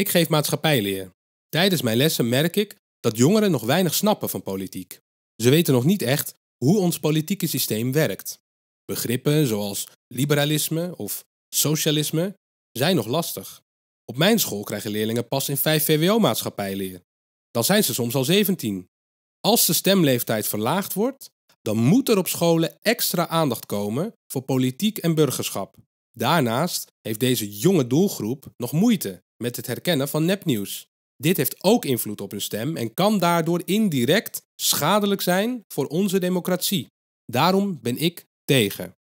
Ik geef maatschappijleer. Tijdens mijn lessen merk ik dat jongeren nog weinig snappen van politiek. Ze weten nog niet echt hoe ons politieke systeem werkt. Begrippen zoals liberalisme of socialisme zijn nog lastig. Op mijn school krijgen leerlingen pas in 5 VWO-maatschappijleer. Dan zijn ze soms al 17. Als de stemleeftijd verlaagd wordt, dan moet er op scholen extra aandacht komen voor politiek en burgerschap. Daarnaast heeft deze jonge doelgroep nog moeite met het herkennen van nepnieuws. Dit heeft ook invloed op hun stem en kan daardoor indirect schadelijk zijn voor onze democratie. Daarom ben ik tegen.